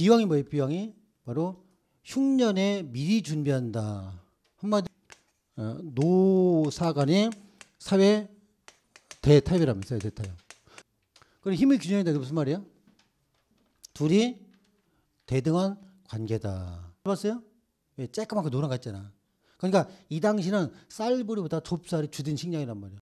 비왕이 뭐예요? 비왕이 바로 흉년에 미리 준비한다. 한마디 어, 노사간의 사회 대타협이라면서요. 대타협. 그럼 힘의 균형이 되게 무슨 말이야? 둘이 대등한 관계다. 봤어요? 왜 쬐끄맣게 노란 같잖아. 그러니까 이 당시는 쌀보리보다 좁쌀이 주된 식량이란 말이야.